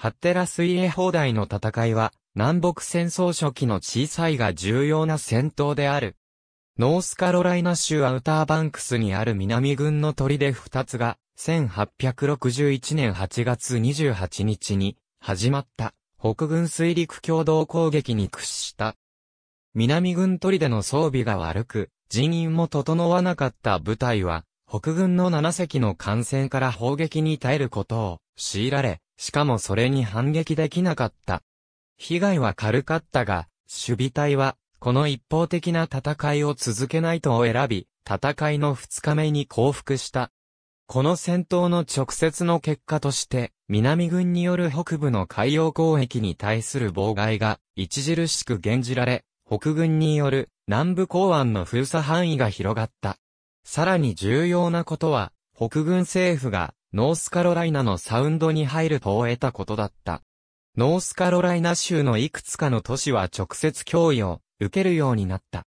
ハッテラ水泳砲台の戦いは、南北戦争初期の小さいが重要な戦闘である。ノースカロライナ州アウターバンクスにある南軍の砦2つが、1861年8月28日に始まった北軍水陸共同攻撃に屈した。南軍砦の装備が悪く、人員も整わなかった部隊は、北軍の7隻の艦船から砲撃に耐えることを強いられ、しかもそれに反撃できなかった。被害は軽かったが、守備隊は、この一方的な戦いを続けないとを選び、戦いの二日目に降伏した。この戦闘の直接の結果として、南軍による北部の海洋攻撃に対する妨害が著しく減じられ、北軍による南部港湾の封鎖範囲が広がった。さらに重要なことは、北軍政府がノースカロライナのサウンドに入るとを得たことだった。ノースカロライナ州のいくつかの都市は直接脅威を受けるようになった。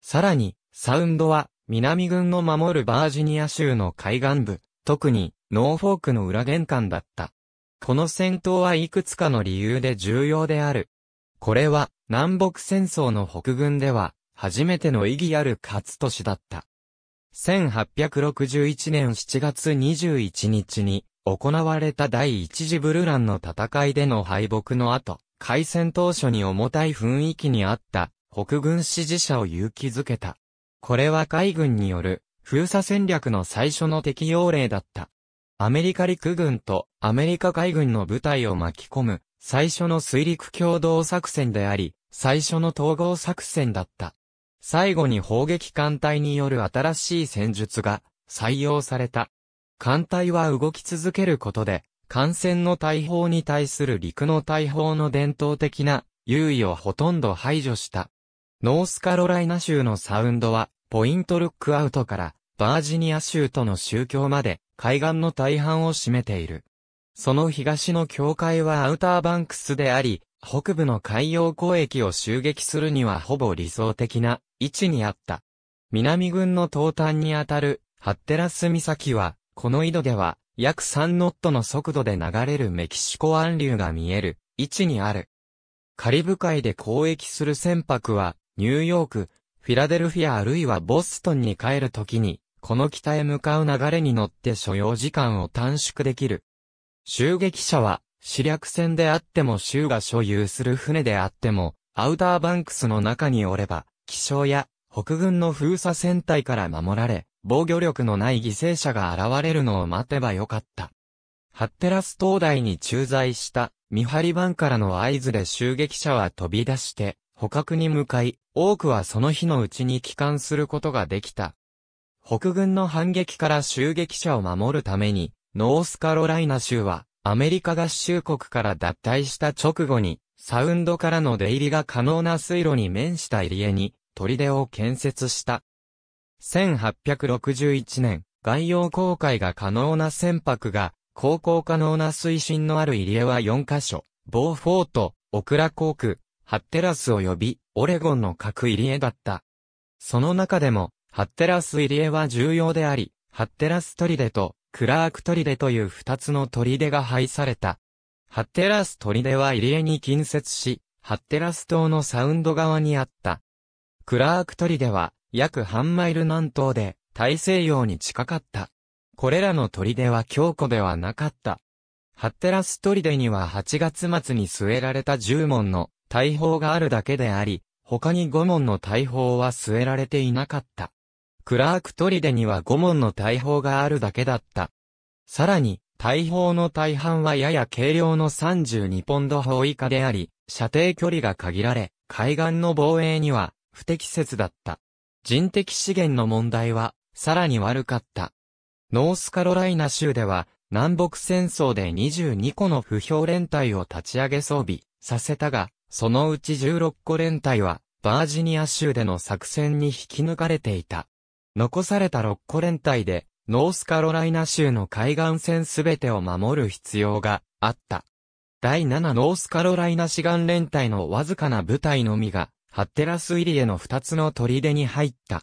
さらに、サウンドは南軍の守るバージニア州の海岸部、特にノーフォークの裏玄関だった。この戦闘はいくつかの理由で重要である。これは南北戦争の北軍では初めての意義ある勝つ都市だった。1861年7月21日に行われた第一次ブルランの戦いでの敗北の後、開戦当初に重たい雰囲気にあった北軍支持者を勇気づけた。これは海軍による封鎖戦略の最初の適用例だった。アメリカ陸軍とアメリカ海軍の部隊を巻き込む最初の水陸共同作戦であり、最初の統合作戦だった。最後に砲撃艦隊による新しい戦術が採用された。艦隊は動き続けることで、艦船の大砲に対する陸の大砲の伝統的な優位をほとんど排除した。ノースカロライナ州のサウンドは、ポイントルックアウトからバージニア州との宗教まで海岸の大半を占めている。その東の境界はアウターバンクスであり、北部の海洋交易を襲撃するにはほぼ理想的な位置にあった。南軍の東端にあたるハッテラス岬は、この井戸では約3ノットの速度で流れるメキシコ湾流が見える位置にある。カリブ海で交易する船舶は、ニューヨーク、フィラデルフィアあるいはボストンに帰るときに、この北へ向かう流れに乗って所要時間を短縮できる。襲撃者は、死略船であっても州が所有する船であっても、アウターバンクスの中におれば、気象や北軍の封鎖船体から守られ、防御力のない犠牲者が現れるのを待てばよかった。ハッテラス灯台に駐在した見張り番からの合図で襲撃者は飛び出して、捕獲に向かい、多くはその日のうちに帰還することができた。北軍の反撃から襲撃者を守るために、ノースカロライナ州はアメリカ合衆国から脱退した直後に、サウンドからの出入りが可能な水路に面した入り江に、砦を建設した。1861年、外洋航海が可能な船舶が、航行可能な水深のある入り江は4カ所、ボーフォート、オクラ航空、ハッテラス及び、オレゴンの各入り江だった。その中でも、ハッテラス入り江は重要であり、ハッテラス砦と、クラーク砦という二つの砦が配された。ハッテラス砦は入江に近接し、ハッテラス島のサウンド側にあった。クラーク砦は約半マイル南東で大西洋に近かった。これらの砦は強固ではなかった。ハッテラス砦には8月末に据えられた10門の大砲があるだけであり、他に5門の大砲は据えられていなかった。クラーク砦には5門の大砲があるだけだった。さらに、大砲の大半はやや軽量の32ポンド砲以下であり、射程距離が限られ、海岸の防衛には不適切だった。人的資源の問題は、さらに悪かった。ノースカロライナ州では、南北戦争で22個の不評連隊を立ち上げ装備させたが、そのうち16個連隊は、バージニア州での作戦に引き抜かれていた。残された6個連隊で、ノースカロライナ州の海岸線すべてを守る必要があった。第7ノースカロライナ志願連隊のわずかな部隊のみが、ハッテラス入りへの2つの砦に入った。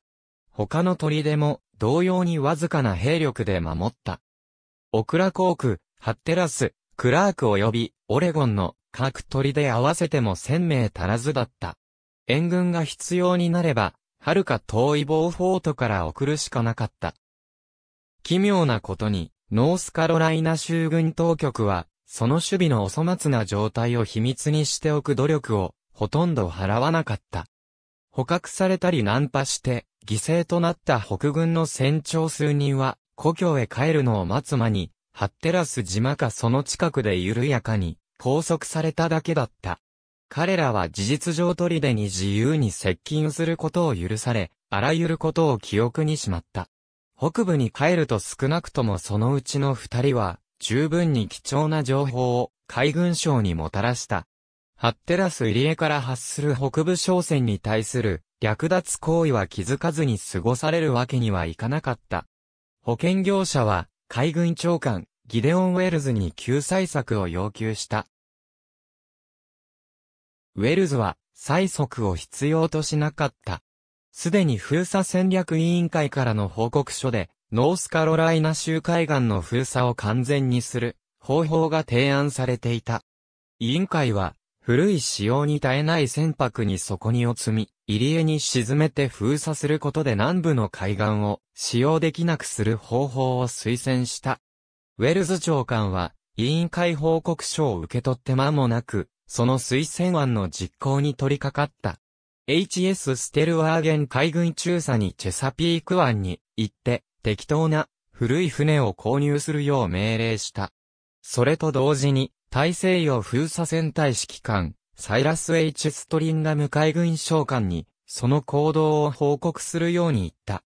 他の砦も、同様にわずかな兵力で守った。オクラコーク、ハッテラス、クラーク及び、オレゴンの各砦合わせても1000名足らずだった。援軍が必要になれば、遥か遠いボーフォートから送るしかなかった。奇妙なことに、ノースカロライナ州軍当局は、その守備のお粗末な状態を秘密にしておく努力を、ほとんど払わなかった。捕獲されたりナンパして、犠牲となった北軍の船長数人は、故郷へ帰るのを待つ間に、ハッテラス島かその近くで緩やかに、拘束されただけだった。彼らは事実上砦に自由に接近することを許され、あらゆることを記憶にしまった。北部に帰ると少なくともそのうちの二人は、十分に貴重な情報を海軍省にもたらした。ハッテラス入江から発する北部商船に対する略奪行為は気づかずに過ごされるわけにはいかなかった。保険業者は海軍長官ギデオン・ウェルズに救済策を要求した。ウェルズは催促を必要としなかった。すでに封鎖戦略委員会からの報告書で、ノースカロライナ州海岸の封鎖を完全にする方法が提案されていた。委員会は、古い仕様に耐えない船舶に底荷を積み、入り江に沈めて封鎖することで南部の海岸を使用できなくする方法を推薦した。ウェルズ長官は、委員会報告書を受け取って間もなく、その推薦案の実行に取り掛かった。HS ステルワーゲン海軍中佐にチェサピーク湾に行って適当な古い船を購入するよう命令した。それと同時に大西洋封鎖船隊指揮官サイラス・ H・ ストリンガム海軍将官にその行動を報告するように言った。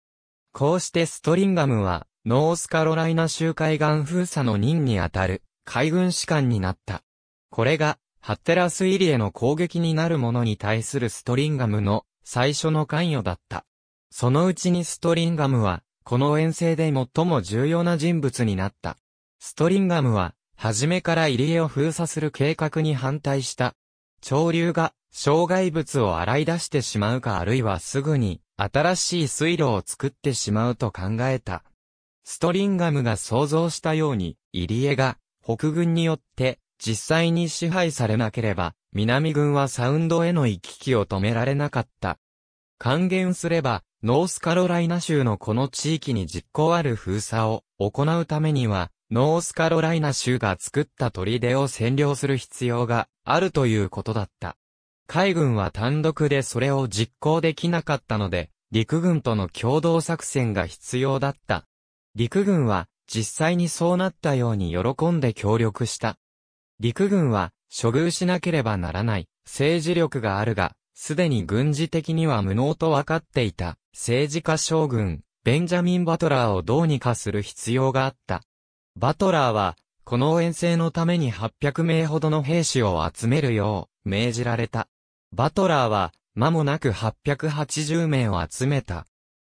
こうしてストリンガムはノースカロライナ州海岸封鎖の任にあたる海軍士官になった。これがハッテラス入りへの攻撃になるものに対するストリンガムの最初の関与だった。そのうちにストリンガムは、この遠征で最も重要な人物になった。ストリンガムは、初めから入エを封鎖する計画に反対した。潮流が、障害物を洗い出してしまうかあるいはすぐに、新しい水路を作ってしまうと考えた。ストリンガムが想像したように、入エが、北軍によって、実際に支配されなければ、南軍はサウンドへの行き来を止められなかった。還元すれば、ノースカロライナ州のこの地域に実行ある封鎖を行うためには、ノースカロライナ州が作った砦を占領する必要があるということだった。海軍は単独でそれを実行できなかったので、陸軍との共同作戦が必要だった。陸軍は実際にそうなったように喜んで協力した。陸軍は、処遇しなければならない、政治力があるが、すでに軍事的には無能と分かっていた、政治家将軍、ベンジャミン・バトラーをどうにかする必要があった。バトラーは、この遠征のために800名ほどの兵士を集めるよう、命じられた。バトラーは、間もなく880名を集めた。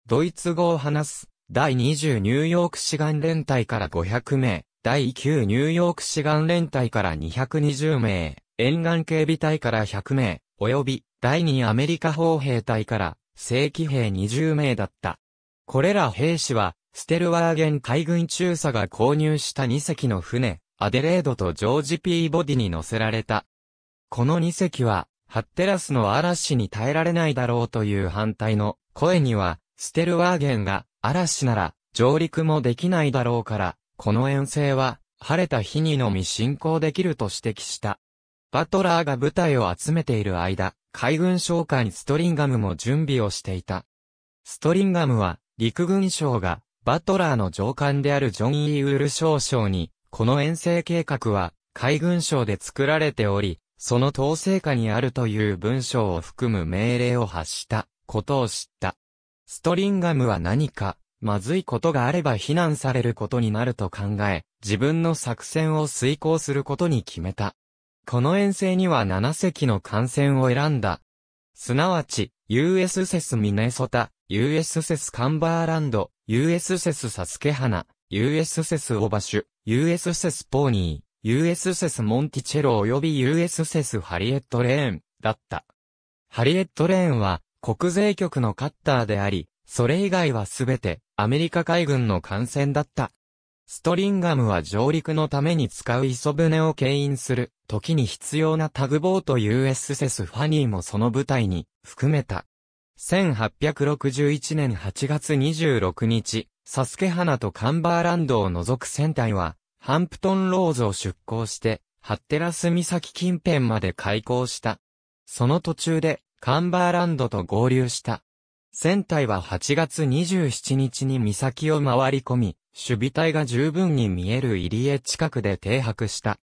ドイツ語を話す、第20ニューヨーク志願連隊から500名、第9ニューヨーク志願連隊から220名、沿岸警備隊から100名、及び第2アメリカ砲兵隊から正規兵20名だった。これら兵士は、ステルワーゲン海軍中佐が購入した2隻の船、アデレードとジョージ・ピーボディに乗せられた。この2隻は、ハッテラスの嵐に耐えられないだろうという反対の声には、ステルワーゲンが、嵐なら、上陸もできないだろうから、この遠征は、晴れた日にのみ進行できると指摘した。バトラーが部隊を集めている間、海軍将官ストリンガムも準備をしていた。ストリンガムは、陸軍省が、バトラーの上官であるジョン・イーウル少将に、この遠征計画は、海軍省で作られており、その統制下にあるという文章を含む命令を発したことを知った。ストリンガムは何かまずいことがあれば非難されることになると考え、自分の作戦を遂行することに決めた。この遠征には7隻の艦船を選んだ。すなわち、US s ミネソタ、US s カンバーランド、US s サスケハナ、US s スオバシュ、US s ポーニー、US s モンティチェロ及び US s ハリエットレーン、だった。ハリエットレーンは、国税局のカッターであり、それ以外はすべて、アメリカ海軍の艦船だった。ストリンガムは上陸のために使う磯船を牽引する、時に必要なタグボート US s ファニーもその部隊に含めた。1861年8月26日、サスケ花とカンバーランドを除く船体は、ハンプトンローズを出港して、ハッテラス岬近辺まで開港した。その途中で、カンバーランドと合流した。船体は8月27日に岬を回り込み、守備隊が十分に見える入り江近くで停泊した。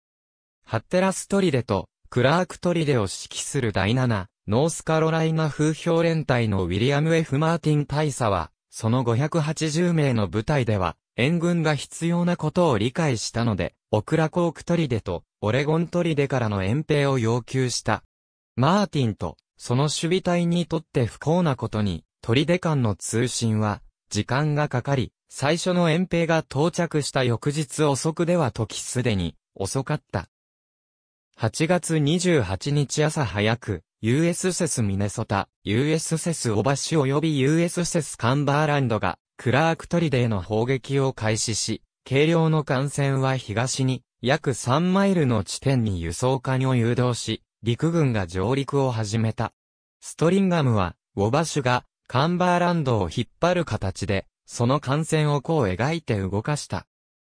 ハッテラストリデとクラークトリデを指揮する第7、ノースカロライナ風評連隊のウィリアム・ F・ マーティン大佐は、その580名の部隊では、援軍が必要なことを理解したので、オクラコークトリデとオレゴントリデからの遠兵を要求した。マーティンと、その守備隊にとって不幸なことに、砦間の通信は、時間がかかり、最初の遠兵が到着した翌日遅くでは時すでに、遅かった。8月28日朝早く、US s ミネソタ、US s オバシ及び US s カンバーランドが、クラークトリデーの砲撃を開始し、軽量の艦船は東に、約3マイルの地点に輸送艦を誘導し、陸軍が上陸を始めた。ストリンガムは、ウォバシュが、カンバーランドを引っ張る形で、その幹線をこう描いて動かした。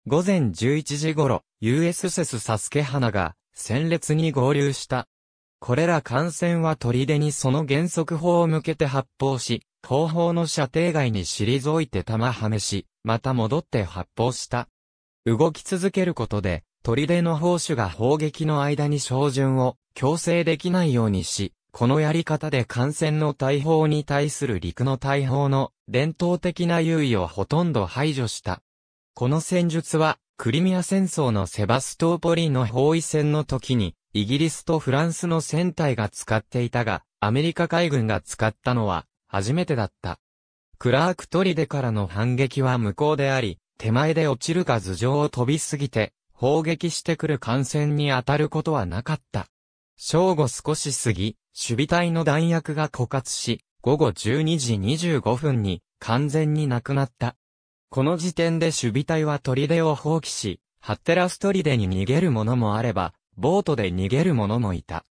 午前11時頃、USS サスケ花が、戦列に合流した。これら艦船は砦にその原則砲を向けて発砲し、後方の射程外に退いて弾はめし、また戻って発砲した。動き続けることで、砦の砲手が砲撃の間に照準を強制できないようにし、このやり方で艦船の大砲に対する陸の大砲の伝統的な優位をほとんど排除した。この戦術は、クリミア戦争のセバストーポリの包囲戦の時に、イギリスとフランスの船隊が使っていたが、アメリカ海軍が使ったのは、初めてだった。クラークトリデからの反撃は無効であり、手前で落ちるか頭上を飛びすぎて、砲撃してくる艦船に当たることはなかった。正午少し過ぎ、守備隊の弾薬が枯渇し、午後12時25分に完全になくなった。この時点で守備隊は砦を放棄し、ハッテラスデに逃げる者もあれば、ボートで逃げる者もいた。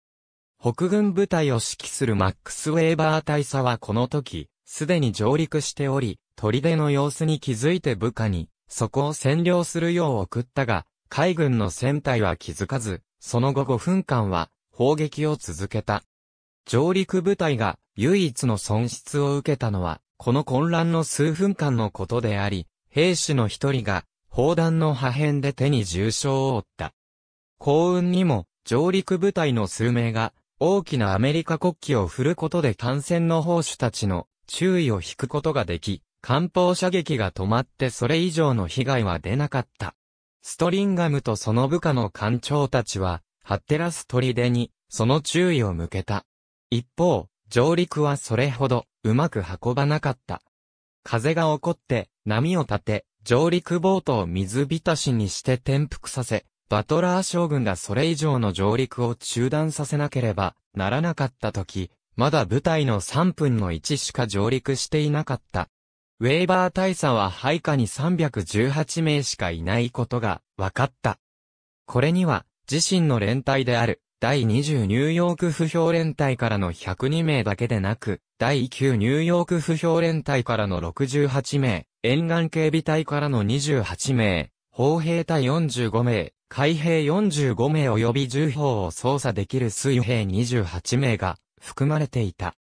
北軍部隊を指揮するマックス・ウェーバー大佐はこの時、すでに上陸しており、砦の様子に気づいて部下に、そこを占領するよう送ったが、海軍の船隊は気づかず、その後5分間は、砲撃を続けた。上陸部隊が唯一の損失を受けたのは、この混乱の数分間のことであり、兵士の一人が砲弾の破片で手に重傷を負った。幸運にも上陸部隊の数名が大きなアメリカ国旗を振ることで艦船の砲手たちの注意を引くことができ、艦砲射撃が止まってそれ以上の被害は出なかった。ストリンガムとその部下の艦長たちは、ッテラス砦に、その注意を向けた。一方、上陸はそれほど、うまく運ばなかった。風が起こって、波を立て、上陸ボートを水浸しにして転覆させ、バトラー将軍がそれ以上の上陸を中断させなければならなかった時、まだ部隊の3分の1しか上陸していなかった。ウェーバー大佐は配下に318名しかいないことが分かった。これには自身の連隊である、第20ニューヨーク不評連隊からの102名だけでなく、第9ニューヨーク不評連隊からの68名、沿岸警備隊からの28名、砲兵隊45名、海兵45名及び重砲を操作できる水兵28名が含まれていた。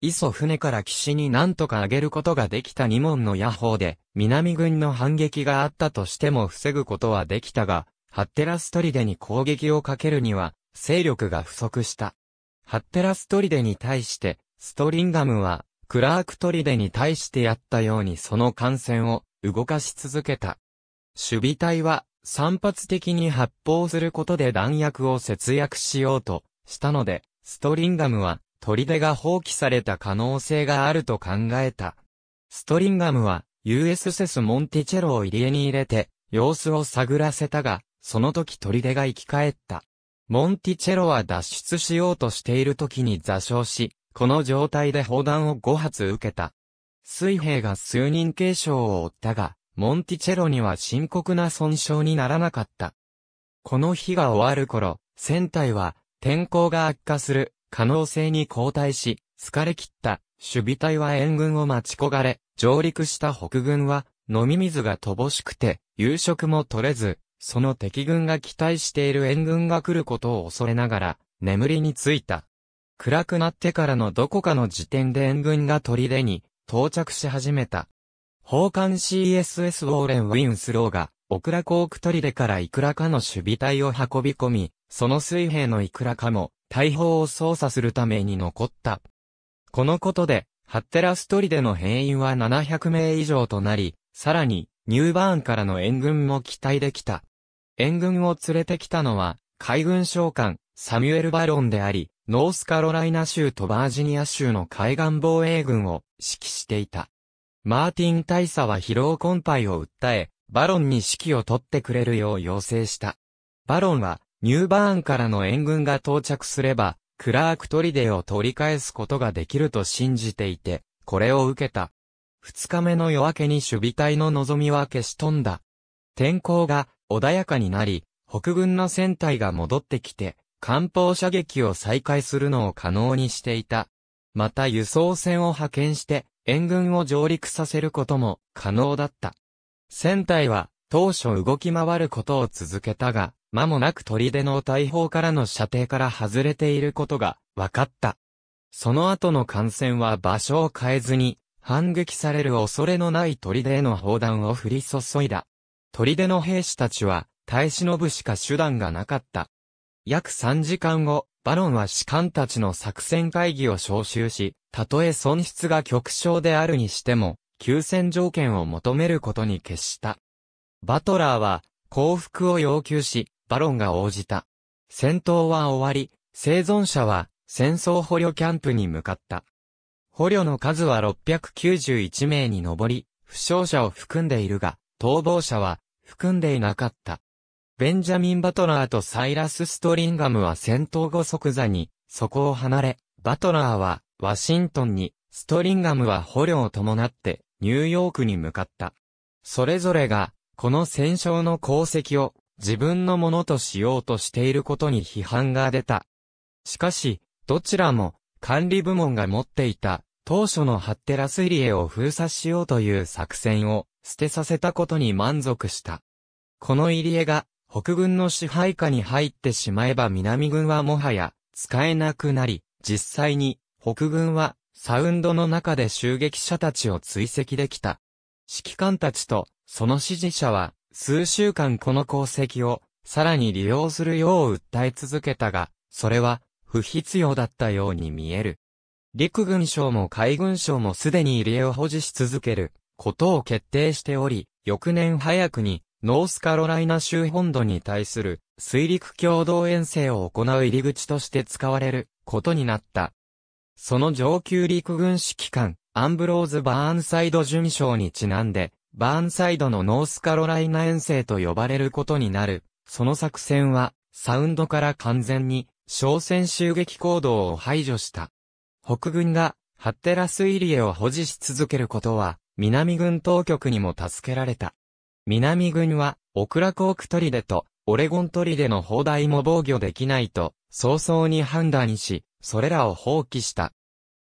いそ船から岸に何とか上げることができた2門の野砲で、南軍の反撃があったとしても防ぐことはできたが、ハッテラストリデに攻撃をかけるには、勢力が不足した。ハッテラストリデに対して、ストリンガムは、クラークトリデに対してやったようにその艦船を動かし続けた。守備隊は散発的に発砲することで弾薬を節約しようとしたので、ストリンガムはトリデが放棄された可能性があると考えた。ストリンガムは USS モンティチェロを入り江に入れて様子を探らせたが、その時砦が生き返った。モンティチェロは脱出しようとしている時に座礁し、この状態で砲弾を5発受けた。水兵が数人軽傷を負ったが、モンティチェロには深刻な損傷にならなかった。この日が終わる頃、船体は天候が悪化する可能性に後退し、疲れ切った守備隊は援軍を待ち焦がれ、上陸した北軍は飲み水が乏しくて夕食も取れず、その敵軍が期待している援軍が来ることを恐れながら、眠りについた。暗くなってからのどこかの時点で援軍が砦に到着し始めた。奉還 CSS ウォーレン・ウィンスローが、オクラコーク砦からいくらかの守備隊を運び込み、その水兵のいくらかも、大砲を操作するために残った。このことで、ハッテラス砦の兵員は700名以上となり、さらに、ニューバーンからの援軍も期待できた。援軍を連れてきたのは、海軍将官、サミュエル・バロンであり、ノースカロライナ州とバージニア州の海岸防衛軍を指揮していた。マーティン大佐は疲労困憊を訴え、バロンに指揮を取ってくれるよう要請した。バロンは、ニューバーンからの援軍が到着すれば、クラークトリデを取り返すことができると信じていて、これを受けた。二日目の夜明けに守備隊の望みは消し飛んだ。天候が穏やかになり、北軍の船体が戻ってきて、艦砲射撃を再開するのを可能にしていた。また輸送船を派遣して、援軍を上陸させることも可能だった。船体は当初動き回ることを続けたが、間もなく砦の大砲からの射程から外れていることが分かった。その後の艦船は場所を変えずに、反撃される恐れのない砦への砲弾を降り注いだ。砦の兵士たちは、耐え忍ぶしか手段がなかった。約3時間後、バロンは士官たちの作戦会議を招集し、たとえ損失が極小であるにしても、休戦条件を求めることに決した。バトラーは、降伏を要求し、バロンが応じた。戦闘は終わり、生存者は、戦争捕虜キャンプに向かった。捕虜の数は691名に上り、負傷者を含んでいるが、逃亡者は含んでいなかった。ベンジャミン・バトラーとサイラス・ストリンガムは戦闘後即座に、そこを離れ、バトラーはワシントンに、ストリンガムは捕虜を伴ってニューヨークに向かった。それぞれが、この戦勝の功績を自分のものとしようとしていることに批判が出た。しかし、どちらも管理部門が持っていた当初のハッテラスイリエを封鎖しようという作戦を捨てさせたことに満足した。この入江が、北軍の支配下に入ってしまえば南軍はもはや、使えなくなり、実際に、北軍は、サウンドの中で襲撃者たちを追跡できた。指揮官たちと、その支持者は、数週間この功績を、さらに利用するよう訴え続けたが、それは、不必要だったように見える。陸軍省も海軍省もすでに入江を保持し続ける。ことを決定しており、翌年早くに、ノースカロライナ州本土に対する水陸共同遠征を行う入り口として使われることになった。その上級陸軍指揮官、アンブローズ・バーンサイド巡将にちなんで、バーンサイドのノースカロライナ遠征と呼ばれることになる。その作戦は、サウンドから完全に、商船襲撃行動を排除した。北軍が、ハッテラスイリエを保持し続けることは、南軍当局にも助けられた。南軍は、オクラコーク砦と、オレゴントリデの砲台も防御できないと、早々に判断し、それらを放棄した。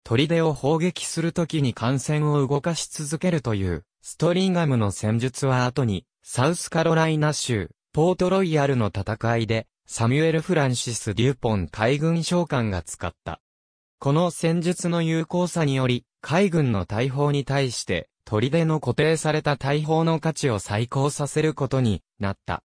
砦を砲撃するときに艦船を動かし続けるという、ストリンガムの戦術は後に、サウスカロライナ州、ポートロイヤルの戦いで、サミュエル・フランシス・デューポン海軍将官が使った。この戦術の有効さにより、海軍の大砲に対して、砦の固定された大砲の価値を再考させることになった。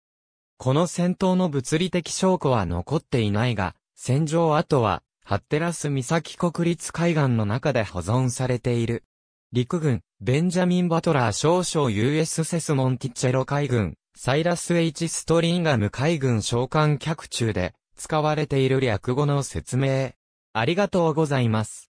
この戦闘の物理的証拠は残っていないが、戦場跡は、ハッテラス岬国立海岸の中で保存されている。陸軍、ベンジャミン・バトラー少将 US セスモンティチェロ海軍、サイラス・ H・ ストリンガム海軍召喚客中で、使われている略語の説明。ありがとうございます。